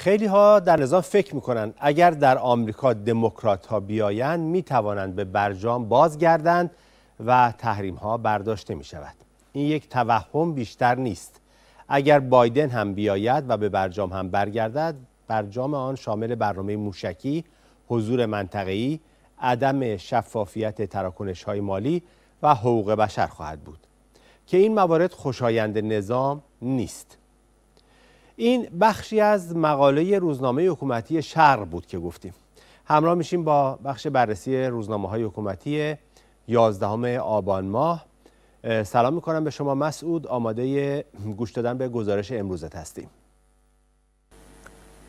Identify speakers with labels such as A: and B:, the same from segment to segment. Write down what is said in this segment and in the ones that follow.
A: خیلی ها در نظام فکر میکنند اگر در آمریکا دموکرات ها بیایند می توانند به برجام بازگردند و تحریم ها برداشته می شود این یک توهم بیشتر نیست اگر بایدن هم بیاید و به برجام هم برگردد برجام آن شامل برنامه موشکی حضور منطقه‌ای عدم شفافیت تراکنش های مالی و حقوق بشر خواهد بود که این موارد خوشایند نظام نیست این بخشی از مقاله روزنامه حکومتی شهر بود که گفتیم همراه میشیم با بخش بررسی روزنامه های حکومتی 11 آبان ماه سلام میکنم
B: به شما مسعود آماده گوش دادن به گزارش امروزت هستیم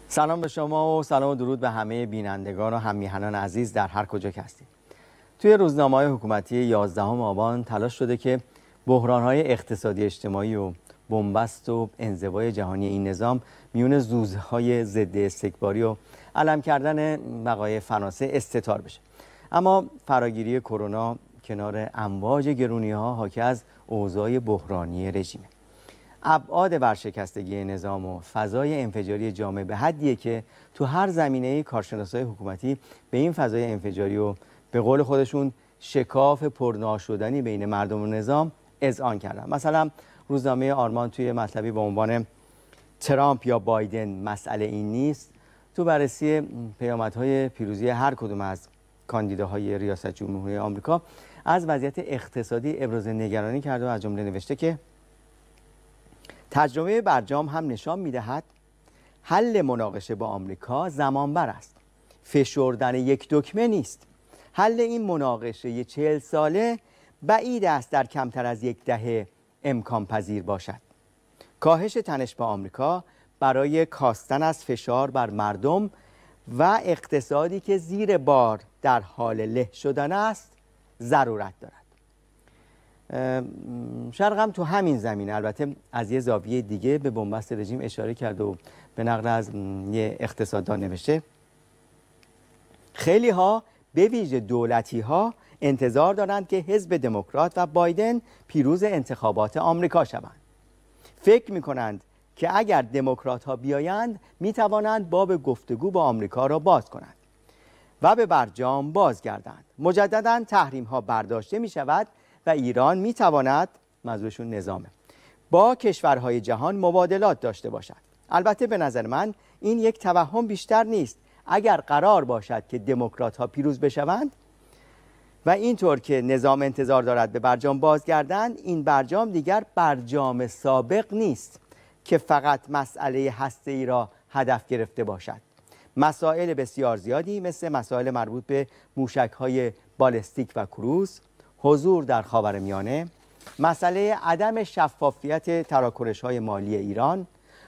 B: سلام به شما و سلام و درود به همه بینندگان و همیهنان عزیز در هر کجا که هستیم توی روزنامه های حکومتی 11 آبان تلاش شده که بحران های اقتصادی اجتماعی و بنبست و انزوای جهانی این نظام میون زوزهای ضد استکباری و علم کردن وقایع فرانسه استتار بشه اما فراگیری کرونا کنار امواج گرونی ها حاکی از اوضاع بحرانی رژیمه ابعاد ورشکستگی نظام و فضای انفجاری جامعه به حدیه که تو هر زمینه های حکومتی به این فضای انفجاری و به قول خودشون شکاف پرناشدنی بین مردم و نظام اذعان کردن مثلا روزنامه آرمان توی مطلبی به عنوان ترامپ یا بایدن مسئله این نیست تو بررسی پیامدهای پیروزی هر کدوم از کاندیداهای ریاست جمهوری آمریکا از وضعیت اقتصادی ابراز نگرانی کرده و از جمله نوشته که تجربه برجام هم نشان میدهد حل مناقشه با آمریکا زمانبر است فشردن یک دکمه نیست حل این مناقشه چهل ساله بعید است در کمتر از یک دهه امکان پذیر باشد کاهش تنش با آمریکا برای کاستن از فشار بر مردم و اقتصادی که زیر بار در حال له شدن است ضرورت دارد شرقم تو همین زمینه البته از یه زاویه دیگه به بنبست رژیم اشاره کرد و به نقل از یه اقتصاددان نوشته خیلی ها به ویژه دولتی ها انتظار دارند که حزب دموکرات و بایدن پیروز انتخابات آمریکا شوند فکر می کنند که اگر دموکرات ها بیایند می توانند باب گفتگو با آمریکا را باز کنند و به برجام بازگردند مجددا تحریم ها برداشته می شود و ایران می تواند منظورشون نظامه با کشورهای جهان مبادلات داشته باشد البته به نظر من این یک توهم بیشتر نیست اگر قرار باشد که دموکرات ها پیروز بشوند و اینطور که نظام انتظار دارد به برجام بازگردند این برجام دیگر برجام سابق نیست که فقط مسئله هسته ای را هدف گرفته باشد مسائل بسیار زیادی مثل مسائل مربوط به موشک های بالستیک و کروز حضور در میانه مسئله عدم شفافیت تراکنش های مالی ایران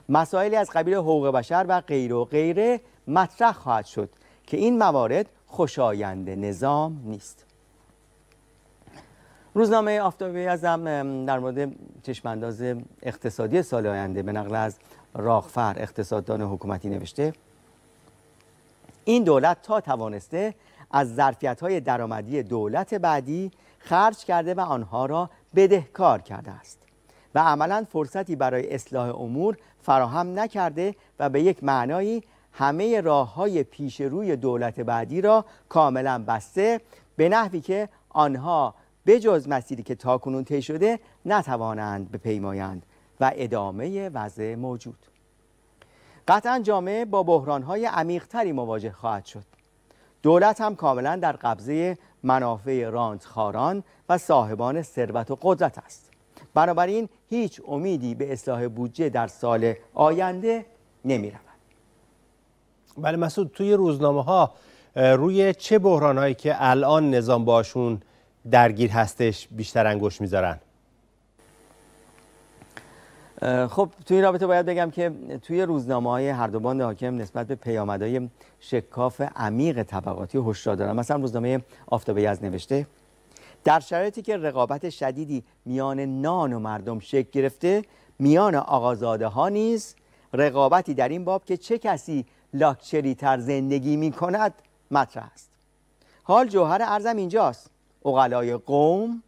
B: مسائلی از قبیل حقوق بشر و غیر و غیره مطرح خواهد شد که این موارد خوشایند نظام نیست روزنامه آفتابی ازم در مورد چشمانداز اقتصادی سال آینده به نقل از راغفر اقتصاددان حکومتی نوشته این دولت تا توانسته از ظرفیت های درآمدی دولت بعدی خرج کرده و آنها را بدهکار کرده است و عملا فرصتی برای اصلاح امور فراهم نکرده و به یک معنایی همه راه های پیش روی دولت بعدی را کاملا بسته به نحوی که آنها بجز مسیری که تاکنون طی شده نتوانند بپیمایند و ادامه وضع موجود قطعا جامعه با بحرانهای عمیقتری مواجه خواهد شد دولت هم کاملا در قبضه منافع خاران و صاحبان ثروت و قدرت است بنابراین هیچ امیدی به اصلاح بودجه در سال آینده نمی ولی بله مسعود توی روزنامه ها روی چه بحران هایی که
A: الان نظام باشون درگیر هستش بیشتر انگوش میذارن
B: خب توی رابطه باید بگم که توی روزنامه های هر دو باند حاکم نسبت به پیامدهای شکاف عمیق طبقاتی هشدار دارن مثلا روزنامه آفتاب از نوشته در شرایطی که رقابت شدیدی میان نان و مردم شکل گرفته میان آقازاده ها نیز رقابتی در این باب که چه کسی لاکچری تر زندگی می کند مطرح است حال جوهر ارزم اینجاست اقلای قوم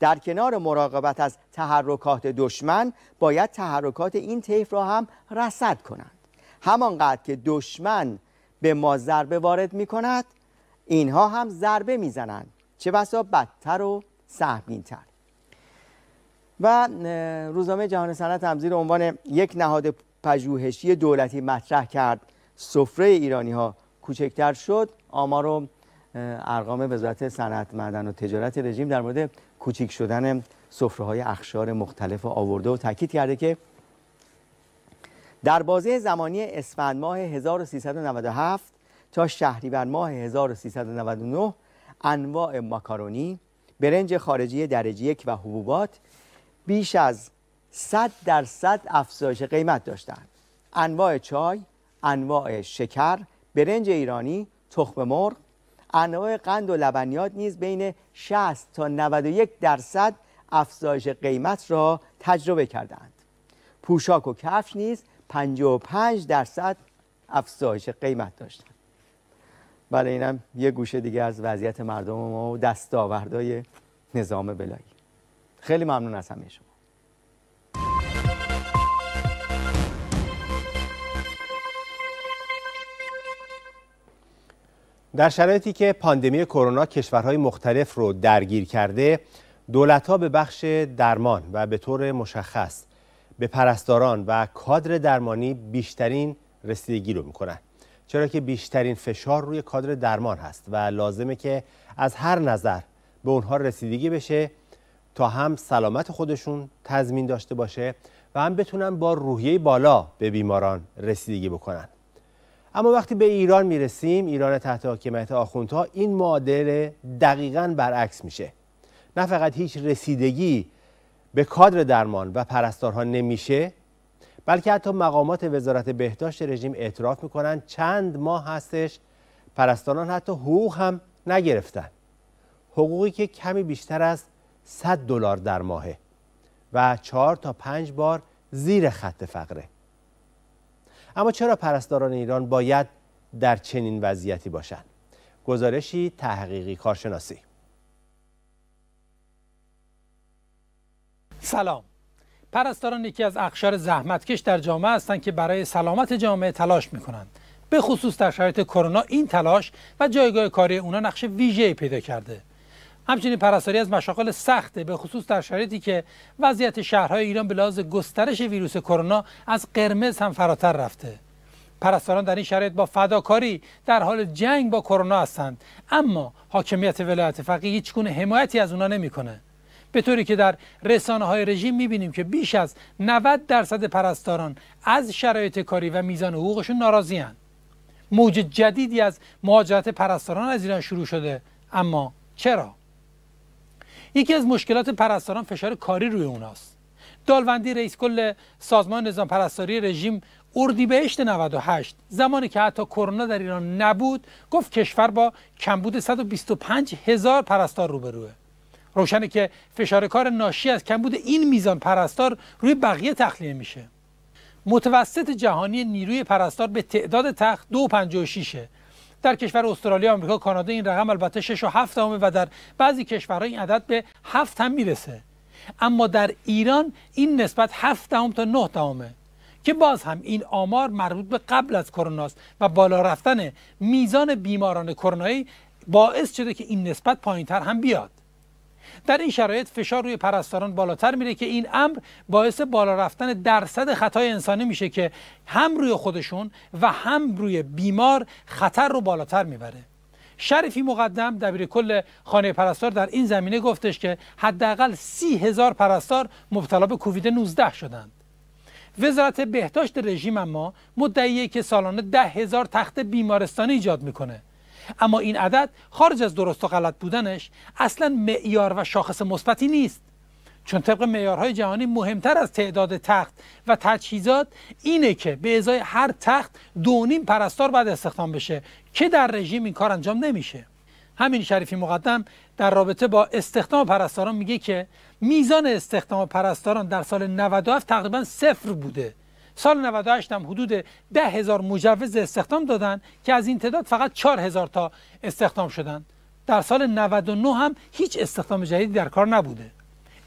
B: در کنار مراقبت از تحرکات دشمن باید تحرکات این طیف را هم رصد کنند همانقدر که دشمن به ما ضربه وارد می کند اینها هم ضربه میزنند چه بسا بدتر و تر و روزنامه جهان صنعت هم زیر عنوان یک نهاد پژوهشی دولتی مطرح کرد سفره ایرانی ها کوچکتر شد آمارو ارقام وزارت صنعت معدن و تجارت رژیم در مورد کوچیک شدن سفره های اخشار مختلف آورده و تاکید کرده که در بازه زمانی اسفند ماه 1397 تا شهریور ماه 1399 انواع ماکارونی، برنج خارجی درجه یک و حبوبات بیش از 100 درصد افزایش قیمت داشتند. انواع چای، انواع شکر، برنج ایرانی، تخم مرغ، انواع قند و لبنیات نیز بین 60 تا 91 درصد افزایش قیمت را تجربه کردند پوشاک و کفش نیز 55 درصد افزایش قیمت داشتند بله اینم یه گوشه دیگه از وضعیت مردم ما و دستاوردهای نظام بلایی خیلی ممنون از همه شما
A: در شرایطی که پاندمی کرونا کشورهای مختلف رو درگیر کرده ها به بخش درمان و به طور مشخص به پرستاران و کادر درمانی بیشترین رسیدگی رو میکنن چرا که بیشترین فشار روی کادر درمان هست و لازمه که از هر نظر به اونها رسیدگی بشه تا هم سلامت خودشون تضمین داشته باشه و هم بتونن با روحیه بالا به بیماران رسیدگی بکنن اما وقتی به ایران میرسیم ایران تحت حاکمیت آخوندها این معادله دقیقا برعکس میشه نه فقط هیچ رسیدگی به کادر درمان و پرستارها نمیشه بلکه حتی مقامات وزارت بهداشت رژیم اعتراف میکنن چند ماه هستش پرستاران حتی حقوق هم نگرفتن حقوقی که کمی بیشتر از 100 دلار در ماهه و 4 تا 5 بار زیر خط فقره اما چرا پرستاران ایران باید در چنین وضعیتی باشند گزارشی تحقیقی کارشناسی
C: سلام پرستاران یکی از اخشار زحمتکش در جامعه هستند که برای سلامت جامعه تلاش میکنند به خصوص در شرایط کرونا این تلاش و جایگاه کاری اونا نقش ویژه‌ای پیدا کرده همچنین پرستاری از مشاقل سخته به خصوص در شرایطی که وضعیت شهرهای ایران به لحاظ گسترش ویروس کرونا از قرمز هم فراتر رفته پرستاران در این شرایط با فداکاری در حال جنگ با کرونا هستند اما حاکمیت ولایت فقیه هیچ گونه حمایتی از اونا نمیکنه به طوری که در رسانه های رژیم میبینیم که بیش از 90 درصد پرستاران از شرایط کاری و میزان حقوقشون ناراضی موج جدیدی از مهاجرت پرستاران از ایران شروع شده اما چرا؟ یکی از مشکلات پرستاران فشار کاری روی اوناست دالوندی رئیس کل سازمان نظام پرستاری رژیم اردیبهشت 98 زمانی که حتی کرونا در ایران نبود گفت کشور با کمبود 125 هزار پرستار روبروه روشنه که فشار کار ناشی از کمبود این میزان پرستار روی بقیه تخلیه میشه متوسط جهانی نیروی پرستار به تعداد تخت 256 در کشور استرالیا آمریکا کانادا این رقم البته 6 و 7 همه و در بعضی کشورها این عدد به 7 هم میرسه اما در ایران این نسبت 7 دهم تا 9 دهمه که باز هم این آمار مربوط به قبل از کرونا است و بالا رفتن میزان بیماران کرونایی باعث شده که این نسبت پایینتر هم بیاد در این شرایط فشار روی پرستاران بالاتر میره که این امر باعث بالا رفتن درصد خطای انسانی میشه که هم روی خودشون و هم روی بیمار خطر رو بالاتر میبره شریفی مقدم دبیر کل خانه پرستار در این زمینه گفتش که حداقل سی هزار پرستار مبتلا به کووید 19 شدند وزارت بهداشت رژیم اما مدعیه که سالانه ده هزار تخت بیمارستانی ایجاد میکنه اما این عدد خارج از درست و غلط بودنش اصلا معیار و شاخص مثبتی نیست چون طبق معیارهای جهانی مهمتر از تعداد تخت و تجهیزات اینه که به ازای هر تخت دونیم پرستار باید استخدام بشه که در رژیم این کار انجام نمیشه همین شریفی مقدم در رابطه با استخدام پرستاران میگه که میزان استخدام پرستاران در سال 97 تقریبا صفر بوده سال 98 هم حدود ده هزار مجوز استخدام دادن که از این تعداد فقط 4 هزار تا استخدام شدن در سال 99 هم هیچ استخدام جدیدی در کار نبوده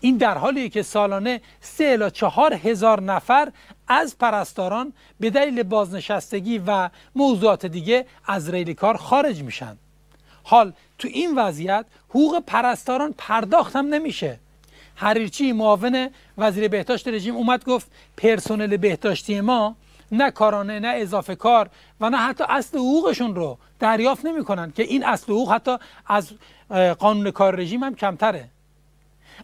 C: این در حالیه که سالانه 3 الی 4 هزار نفر از پرستاران به دلیل بازنشستگی و موضوعات دیگه از ریل کار خارج میشن حال تو این وضعیت حقوق پرستاران پرداخت هم نمیشه حریرچی معاون وزیر بهداشت رژیم اومد گفت پرسنل بهداشتی ما نه کارانه نه اضافه کار و نه حتی اصل حقوقشون رو دریافت نمیکنن که این اصل حقوق حتی از قانون کار رژیم هم کمتره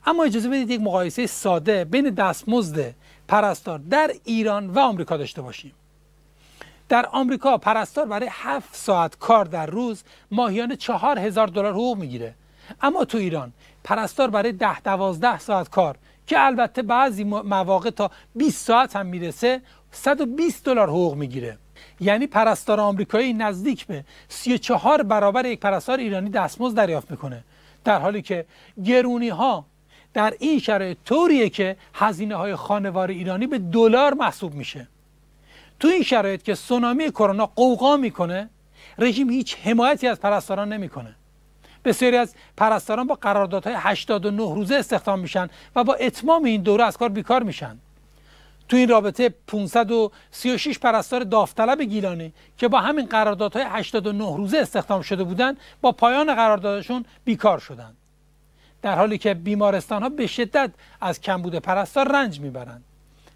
C: اما اجازه بدید یک مقایسه ساده بین دستمزد پرستار در ایران و آمریکا داشته باشیم در آمریکا پرستار برای 7 ساعت کار در روز ماهیانه 4000 دلار حقوق میگیره اما تو ایران پرستار برای ده دوازده ساعت کار که البته بعضی مواقع تا 20 ساعت هم میرسه 120 دلار حقوق میگیره یعنی پرستار آمریکایی نزدیک به 34 برابر یک پرستار ایرانی دستمزد دریافت میکنه در حالی که گرونی ها در این شرایط طوریه که هزینه های خانوار ایرانی به دلار محسوب میشه تو این شرایط که سونامی کرونا قوقا میکنه رژیم هیچ حمایتی از پرستاران نمیکنه بسیاری از پرستاران با قراردادهای 89 روزه استخدام میشن و با اتمام این دوره از کار بیکار میشن تو این رابطه 536 پرستار داوطلب گیلانی که با همین قراردادهای 89 روزه استخدام شده بودند با پایان قراردادشون بیکار شدند در حالی که بیمارستان ها به شدت از کمبود پرستار رنج میبرند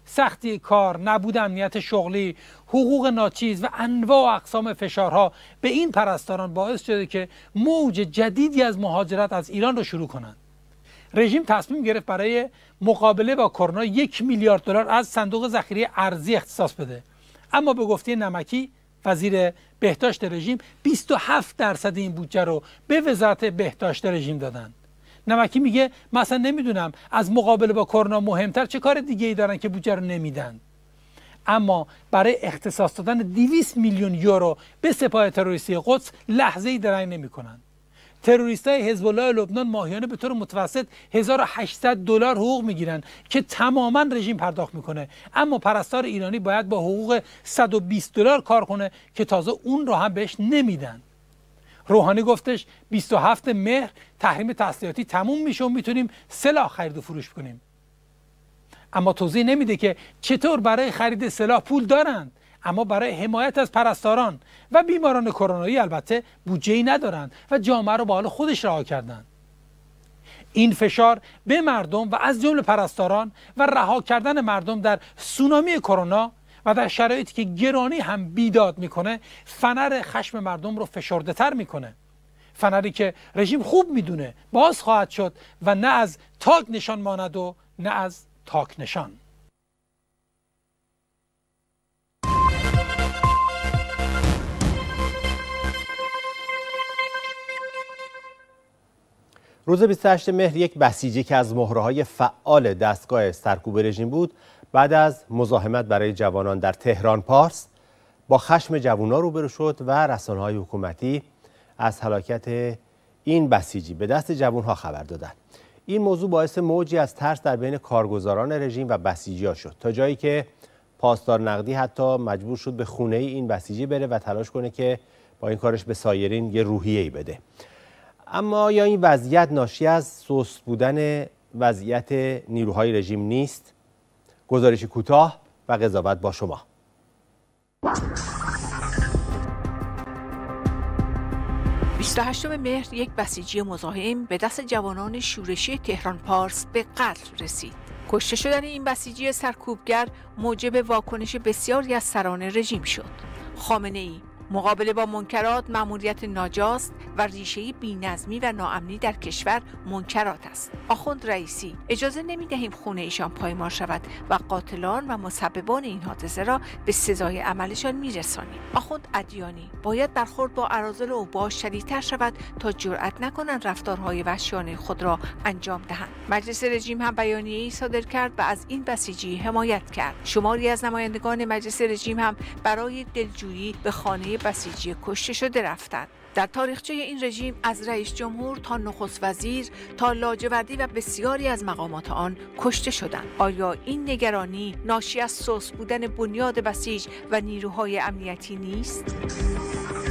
C: سختی کار نبود امنیت شغلی حقوق ناچیز و انواع اقسام فشارها به این پرستاران باعث شده که موج جدیدی از مهاجرت از ایران را شروع کنند رژیم تصمیم گرفت برای مقابله با کرونا یک میلیارد دلار از صندوق ذخیره ارزی اختصاص بده اما به گفته نمکی وزیر بهداشت رژیم 27 درصد این بودجه رو به وزارت بهداشت رژیم دادند نمکی میگه مثلا نمیدونم از مقابله با کرونا مهمتر چه کار دیگه ای دارن که بودجه رو نمیدن اما برای اختصاص دادن 200 میلیون یورو به سپاه تروریستی قدس لحظه ای درنگ نمیکنن تروریست های حزب الله لبنان ماهیانه به طور متوسط 1800 دلار حقوق میگیرن که تماما رژیم پرداخت میکنه اما پرستار ایرانی باید با حقوق 120 دلار کار کنه که تازه اون رو هم بهش نمیدن روحانی گفتش 27 مهر تحریم تسلیحاتی تموم میشه و میتونیم سلاح خرید و فروش کنیم اما توضیح نمیده که چطور برای خرید سلاح پول دارند اما برای حمایت از پرستاران و بیماران کرونایی البته بودجه ای ندارند و جامعه رو به حال خودش رها کردند این فشار به مردم و از جمله پرستاران و رها کردن مردم در سونامی کرونا و در شرایطی که گرانی هم بیداد میکنه فنر خشم مردم رو فشرده تر میکنه فنری که رژیم خوب میدونه باز خواهد شد و نه از تاک نشان ماند و نه از تاک نشان
A: روز 28 مهر یک بسیجی که از های فعال دستگاه سرکوب رژیم بود بعد از مزاحمت برای جوانان در تهران پارس با خشم جوانان روبرو شد و های حکومتی از حلاکت این بسیجی به دست جوانها خبر دادند این موضوع باعث موجی از ترس در بین کارگزاران رژیم و بسیجی شد تا جایی که پاسدار نقدی حتی مجبور شد به خونه این بسیجی بره و تلاش کنه که با این کارش به سایرین یه روحیه ای بده اما یا این وضعیت ناشی از سست بودن وضعیت نیروهای رژیم نیست گزارش کوتاه و قضاوت با شما
D: هشتم مهر یک بسیجی مزاحم به دست جوانان شورشی تهران پارس به قتل رسید. کشته شدن این بسیجی سرکوبگر موجب واکنش بسیاری از سران رژیم شد. خامنه ای مقابله با منکرات مأموریت ناجاست و ریشه بینظمی و ناامنی در کشور منکرات است آخوند رئیسی اجازه نمی دهیم خونه ایشان پایمار شود و قاتلان و مسببان این حادثه را به سزای عملشان می رسانیم آخوند ادیانی باید برخورد با عرازل اوباش شدیدتر شود تا جرأت نکنند رفتارهای وحشیانه خود را انجام دهند مجلس رژیم هم بیانیه ای صادر کرد و از این بسیجی حمایت کرد شماری از نمایندگان مجلس رژیم هم برای دلجویی به خانه بسیجی کشته شده رفتند در تاریخچه این رژیم از رئیس جمهور تا نخست وزیر تا لاجوردی و بسیاری از مقامات آن کشته شدند آیا این نگرانی ناشی از سوس بودن بنیاد بسیج و نیروهای امنیتی نیست